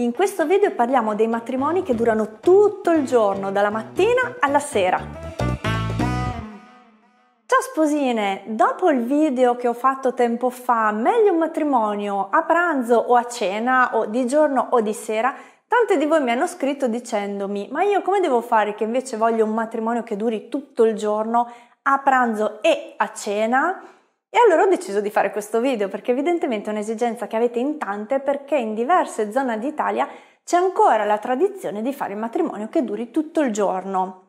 In questo video parliamo dei matrimoni che durano tutto il giorno, dalla mattina alla sera. Ciao sposine, dopo il video che ho fatto tempo fa, meglio un matrimonio a pranzo o a cena o di giorno o di sera, tante di voi mi hanno scritto dicendomi, ma io come devo fare che invece voglio un matrimonio che duri tutto il giorno a pranzo e a cena? E allora ho deciso di fare questo video perché evidentemente è un'esigenza che avete in tante perché in diverse zone d'Italia c'è ancora la tradizione di fare il matrimonio che duri tutto il giorno.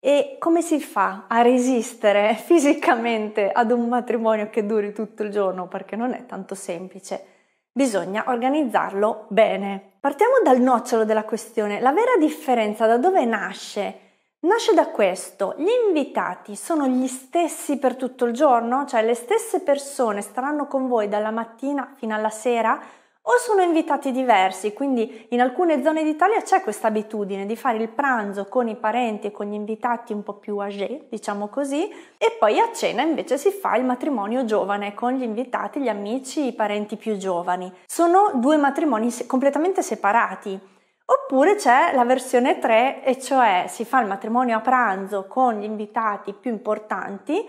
E come si fa a resistere fisicamente ad un matrimonio che duri tutto il giorno? Perché non è tanto semplice. Bisogna organizzarlo bene. Partiamo dal nocciolo della questione. La vera differenza da dove nasce Nasce da questo, gli invitati sono gli stessi per tutto il giorno? Cioè le stesse persone staranno con voi dalla mattina fino alla sera? O sono invitati diversi? Quindi in alcune zone d'Italia c'è questa abitudine di fare il pranzo con i parenti e con gli invitati un po' più âgé, diciamo così, e poi a cena invece si fa il matrimonio giovane con gli invitati, gli amici, i parenti più giovani. Sono due matrimoni completamente separati. Oppure c'è la versione 3, e cioè si fa il matrimonio a pranzo con gli invitati più importanti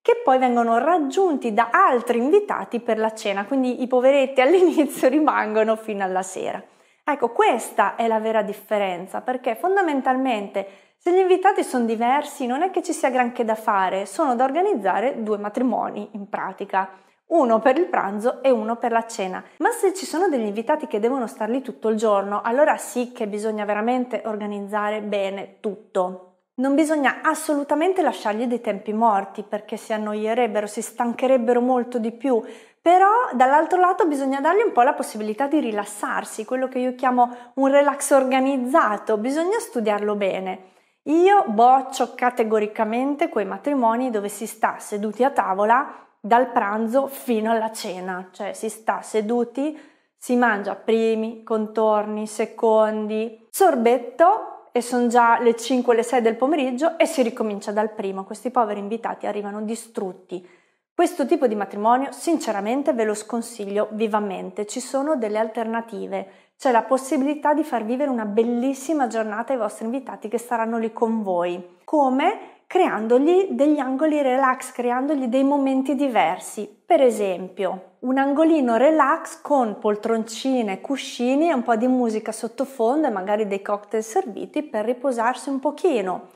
che poi vengono raggiunti da altri invitati per la cena, quindi i poveretti all'inizio rimangono fino alla sera. Ecco, questa è la vera differenza, perché fondamentalmente se gli invitati sono diversi non è che ci sia granché da fare, sono da organizzare due matrimoni in pratica uno per il pranzo e uno per la cena. Ma se ci sono degli invitati che devono star lì tutto il giorno, allora sì che bisogna veramente organizzare bene tutto. Non bisogna assolutamente lasciargli dei tempi morti perché si annoierebbero, si stancherebbero molto di più, però dall'altro lato bisogna dargli un po' la possibilità di rilassarsi, quello che io chiamo un relax organizzato, bisogna studiarlo bene. Io boccio categoricamente quei matrimoni dove si sta seduti a tavola dal pranzo fino alla cena, cioè si sta seduti, si mangia primi, contorni, secondi, sorbetto e sono già le 5 o le 6 del pomeriggio e si ricomincia dal primo. Questi poveri invitati arrivano distrutti. Questo tipo di matrimonio sinceramente ve lo sconsiglio vivamente, ci sono delle alternative, c'è la possibilità di far vivere una bellissima giornata ai vostri invitati che saranno lì con voi, come creandogli degli angoli relax, creandogli dei momenti diversi. Per esempio, un angolino relax con poltroncine, cuscini e un po' di musica sottofondo e magari dei cocktail serviti per riposarsi un pochino.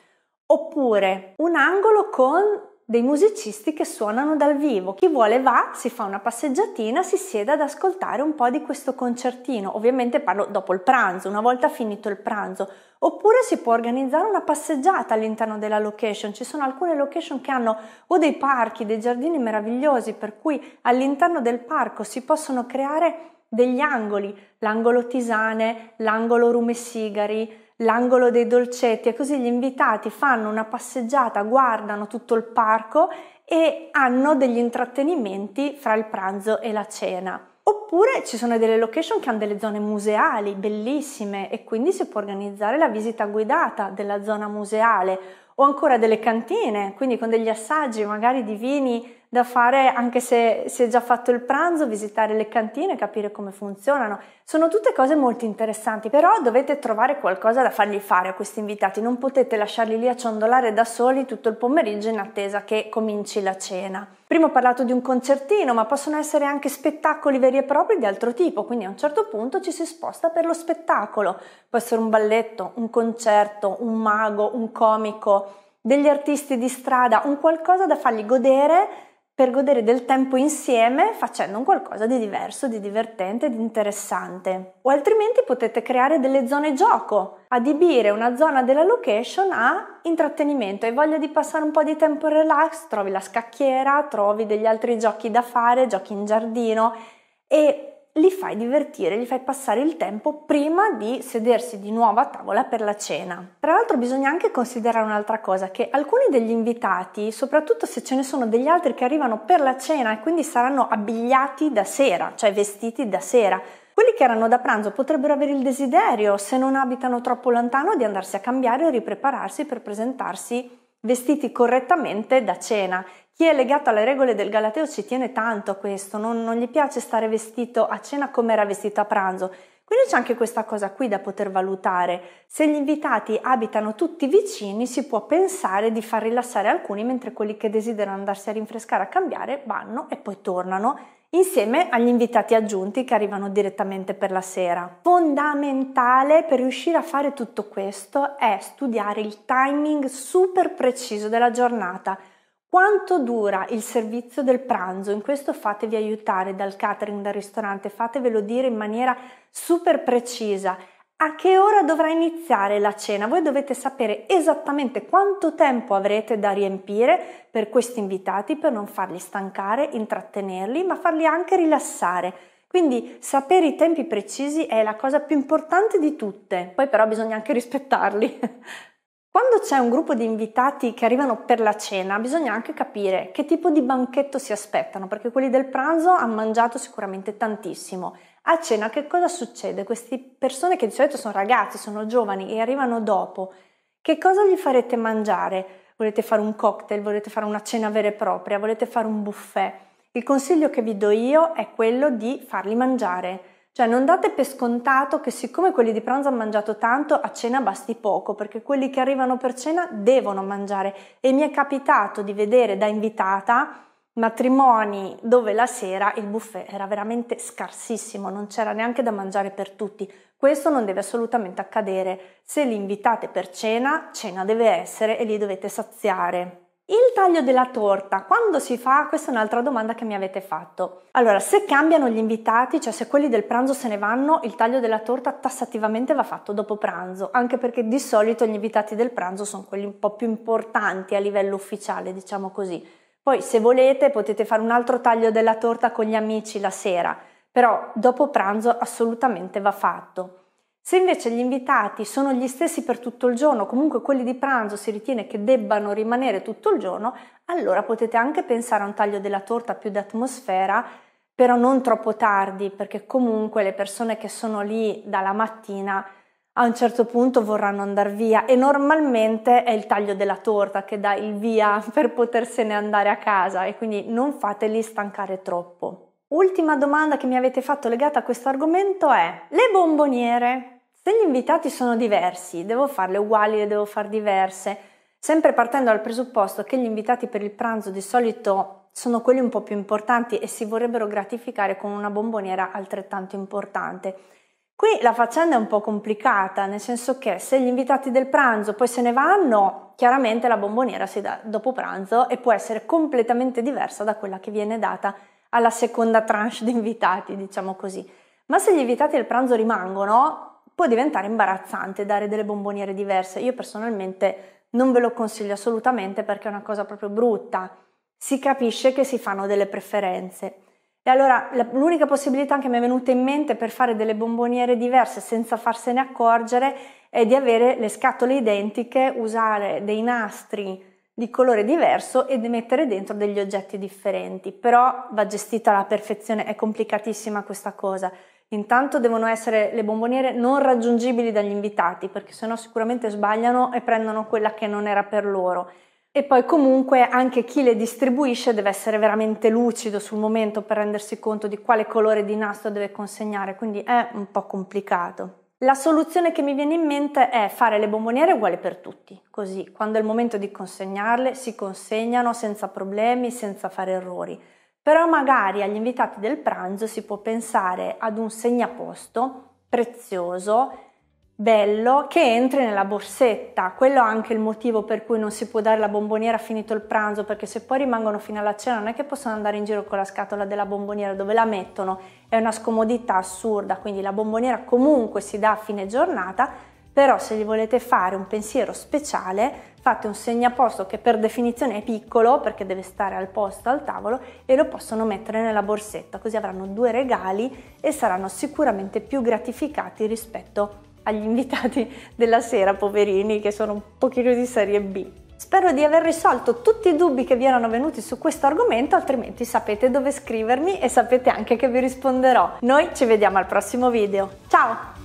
Oppure un angolo con dei musicisti che suonano dal vivo. Chi vuole va, si fa una passeggiatina, si siede ad ascoltare un po' di questo concertino. Ovviamente parlo dopo il pranzo, una volta finito il pranzo. Oppure si può organizzare una passeggiata all'interno della location. Ci sono alcune location che hanno o dei parchi, dei giardini meravigliosi, per cui all'interno del parco si possono creare degli angoli, l'angolo Tisane, l'angolo Rume Sigari, l'angolo dei dolcetti e così gli invitati fanno una passeggiata, guardano tutto il parco e hanno degli intrattenimenti fra il pranzo e la cena. Oppure ci sono delle location che hanno delle zone museali bellissime e quindi si può organizzare la visita guidata della zona museale o ancora delle cantine, quindi con degli assaggi magari di vini da fare anche se si è già fatto il pranzo, visitare le cantine, capire come funzionano. Sono tutte cose molto interessanti, però dovete trovare qualcosa da fargli fare a questi invitati, non potete lasciarli lì a ciondolare da soli tutto il pomeriggio in attesa che cominci la cena. Prima ho parlato di un concertino, ma possono essere anche spettacoli veri e propri di altro tipo, quindi a un certo punto ci si sposta per lo spettacolo. Può essere un balletto, un concerto, un mago, un comico, degli artisti di strada, un qualcosa da fargli godere per godere del tempo insieme facendo un qualcosa di diverso, di divertente, di interessante. O altrimenti potete creare delle zone gioco, adibire una zona della location a intrattenimento. Hai voglia di passare un po' di tempo in relax, trovi la scacchiera, trovi degli altri giochi da fare, giochi in giardino e li fai divertire, li fai passare il tempo prima di sedersi di nuovo a tavola per la cena. Tra l'altro bisogna anche considerare un'altra cosa, che alcuni degli invitati, soprattutto se ce ne sono degli altri che arrivano per la cena e quindi saranno abbigliati da sera, cioè vestiti da sera, quelli che erano da pranzo potrebbero avere il desiderio, se non abitano troppo lontano, di andarsi a cambiare e riprepararsi per presentarsi vestiti correttamente da cena chi è legato alle regole del Galateo ci tiene tanto a questo, non, non gli piace stare vestito a cena come era vestito a pranzo. Quindi c'è anche questa cosa qui da poter valutare. Se gli invitati abitano tutti vicini, si può pensare di far rilassare alcuni, mentre quelli che desiderano andarsi a rinfrescare, a cambiare, vanno e poi tornano insieme agli invitati aggiunti che arrivano direttamente per la sera. Fondamentale per riuscire a fare tutto questo è studiare il timing super preciso della giornata quanto dura il servizio del pranzo? In questo fatevi aiutare dal catering, dal ristorante, fatevelo dire in maniera super precisa. A che ora dovrà iniziare la cena? Voi dovete sapere esattamente quanto tempo avrete da riempire per questi invitati per non farli stancare, intrattenerli, ma farli anche rilassare. Quindi sapere i tempi precisi è la cosa più importante di tutte. Poi però bisogna anche rispettarli. Quando c'è un gruppo di invitati che arrivano per la cena, bisogna anche capire che tipo di banchetto si aspettano, perché quelli del pranzo hanno mangiato sicuramente tantissimo. A cena che cosa succede? Queste persone che di solito sono ragazzi, sono giovani e arrivano dopo, che cosa gli farete mangiare? Volete fare un cocktail? Volete fare una cena vera e propria? Volete fare un buffet? Il consiglio che vi do io è quello di farli mangiare cioè non date per scontato che siccome quelli di pranzo hanno mangiato tanto, a cena basti poco, perché quelli che arrivano per cena devono mangiare. E mi è capitato di vedere da invitata matrimoni dove la sera il buffet era veramente scarsissimo, non c'era neanche da mangiare per tutti. Questo non deve assolutamente accadere. Se li invitate per cena, cena deve essere e li dovete saziare. Il taglio della torta, quando si fa? Questa è un'altra domanda che mi avete fatto. Allora, se cambiano gli invitati, cioè se quelli del pranzo se ne vanno, il taglio della torta tassativamente va fatto dopo pranzo, anche perché di solito gli invitati del pranzo sono quelli un po' più importanti a livello ufficiale, diciamo così. Poi, se volete, potete fare un altro taglio della torta con gli amici la sera, però dopo pranzo assolutamente va fatto. Se invece gli invitati sono gli stessi per tutto il giorno, comunque quelli di pranzo si ritiene che debbano rimanere tutto il giorno, allora potete anche pensare a un taglio della torta più d'atmosfera, però non troppo tardi, perché comunque le persone che sono lì dalla mattina a un certo punto vorranno andare via e normalmente è il taglio della torta che dà il via per potersene andare a casa e quindi non fateli stancare troppo. Ultima domanda che mi avete fatto legata a questo argomento è le bomboniere. Se gli invitati sono diversi, devo farle uguali, le devo far diverse, sempre partendo dal presupposto che gli invitati per il pranzo di solito sono quelli un po' più importanti e si vorrebbero gratificare con una bomboniera altrettanto importante. Qui la faccenda è un po' complicata, nel senso che se gli invitati del pranzo poi se ne vanno, chiaramente la bomboniera si dà dopo pranzo e può essere completamente diversa da quella che viene data alla seconda tranche di invitati, diciamo così. Ma se gli invitati del pranzo rimangono, può diventare imbarazzante dare delle bomboniere diverse. Io personalmente non ve lo consiglio assolutamente perché è una cosa proprio brutta. Si capisce che si fanno delle preferenze. E allora l'unica possibilità che mi è venuta in mente per fare delle bomboniere diverse senza farsene accorgere è di avere le scatole identiche, usare dei nastri di colore diverso e di mettere dentro degli oggetti differenti. Però va gestita alla perfezione, è complicatissima questa cosa. Intanto devono essere le bomboniere non raggiungibili dagli invitati, perché sennò sicuramente sbagliano e prendono quella che non era per loro. E poi comunque anche chi le distribuisce deve essere veramente lucido sul momento per rendersi conto di quale colore di nastro deve consegnare, quindi è un po' complicato. La soluzione che mi viene in mente è fare le bomboniere uguali per tutti, così quando è il momento di consegnarle si consegnano senza problemi, senza fare errori però magari agli invitati del pranzo si può pensare ad un segnaposto prezioso, bello, che entri nella borsetta. Quello è anche il motivo per cui non si può dare la bomboniera finito il pranzo, perché se poi rimangono fino alla cena non è che possono andare in giro con la scatola della bomboniera dove la mettono, è una scomodità assurda, quindi la bomboniera comunque si dà a fine giornata, però se gli volete fare un pensiero speciale fate un segnaposto che per definizione è piccolo perché deve stare al posto al tavolo e lo possono mettere nella borsetta così avranno due regali e saranno sicuramente più gratificati rispetto agli invitati della sera poverini che sono un pochino di serie B. Spero di aver risolto tutti i dubbi che vi erano venuti su questo argomento, altrimenti sapete dove scrivermi e sapete anche che vi risponderò. Noi ci vediamo al prossimo video. Ciao!